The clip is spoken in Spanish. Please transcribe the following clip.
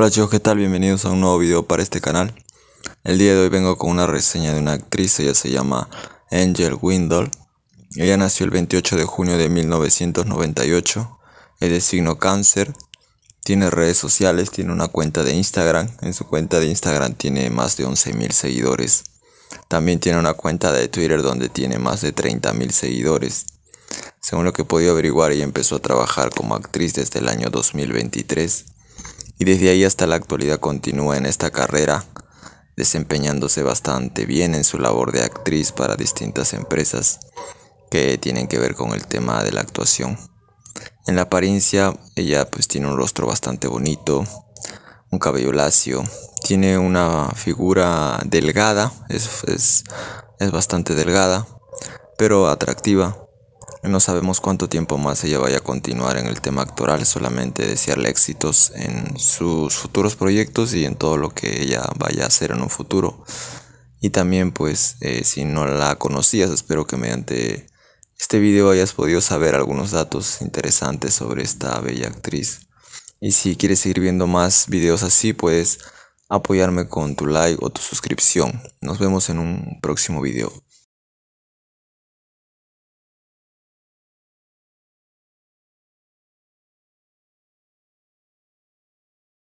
Hola chicos, ¿qué tal? Bienvenidos a un nuevo video para este canal. El día de hoy vengo con una reseña de una actriz, ella se llama Angel Windle. Ella nació el 28 de junio de 1998, es de signo cáncer, tiene redes sociales, tiene una cuenta de Instagram, en su cuenta de Instagram tiene más de 11.000 seguidores. También tiene una cuenta de Twitter donde tiene más de 30.000 seguidores. Según lo que he podido averiguar, ella empezó a trabajar como actriz desde el año 2023 y desde ahí hasta la actualidad continúa en esta carrera, desempeñándose bastante bien en su labor de actriz para distintas empresas que tienen que ver con el tema de la actuación. En la apariencia, ella pues tiene un rostro bastante bonito, un cabello lacio, tiene una figura delgada, es, es bastante delgada, pero atractiva. No sabemos cuánto tiempo más ella vaya a continuar en el tema actoral, solamente desearle éxitos en sus futuros proyectos y en todo lo que ella vaya a hacer en un futuro. Y también pues eh, si no la conocías, espero que mediante este video hayas podido saber algunos datos interesantes sobre esta bella actriz. Y si quieres seguir viendo más videos así, puedes apoyarme con tu like o tu suscripción. Nos vemos en un próximo video.